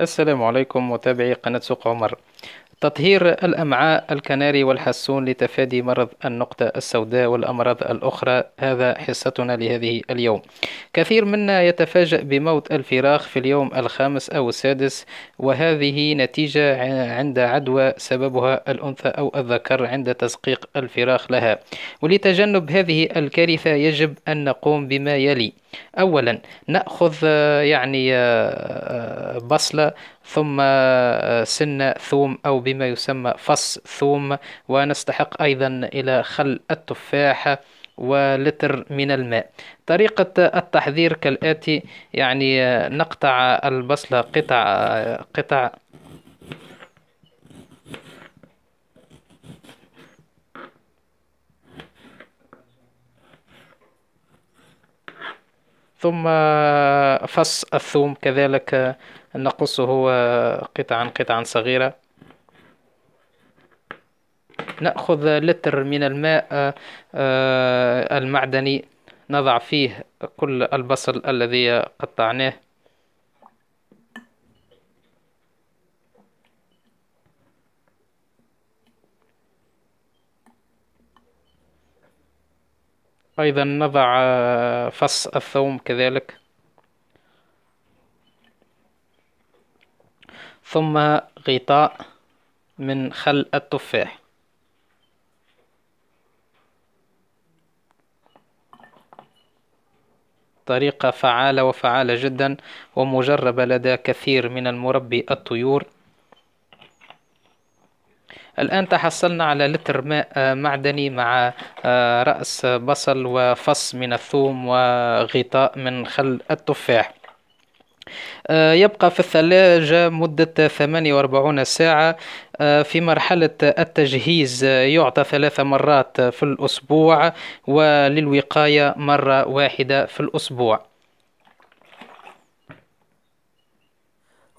السلام عليكم متابعي قناة سوق عمر تطهير الأمعاء الكناري والحسون لتفادي مرض النقطة السوداء والأمراض الأخرى هذا حصتنا لهذه اليوم كثير منا يتفاجأ بموت الفراخ في اليوم الخامس أو السادس وهذه نتيجة عند عدوى سببها الأنثى أو الذكر عند تسقيق الفراخ لها ولتجنب هذه الكارثة يجب أن نقوم بما يلي أولا نأخذ آه، يعني آه، آه، بصلة ثم سنه ثوم أو بما يسمى فص ثوم ونستحق أيضا إلى خل التفاح ولتر من الماء طريقة التحضير كالآتي يعني نقطع البصلة قطع قطع ثم فص الثوم كذلك نقصه قطعا قطعا صغيرة نأخذ لتر من الماء آه، آه، المعدني نضع فيه كل البصل الذي قطعناه أيضا نضع آه، فص الثوم كذلك ثم غطاء من خل التفاح طريقة فعالة وفعالة جدا ومجربة لدى كثير من المربي الطيور الآن تحصلنا على لتر ماء آه، معدني مع آه، رأس بصل وفص من الثوم وغطاء من خل التفاح آه، يبقى في الثلاجة مدة 48 ساعة في مرحلة التجهيز يعطى ثلاث مرات في الأسبوع وللوقاية مرة واحدة في الأسبوع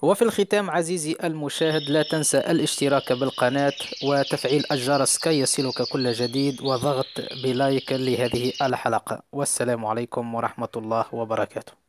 وفي الختام عزيزي المشاهد لا تنسى الاشتراك بالقناة وتفعيل الجرس كي يصلك كل جديد وضغط بلايك لهذه الحلقة والسلام عليكم ورحمة الله وبركاته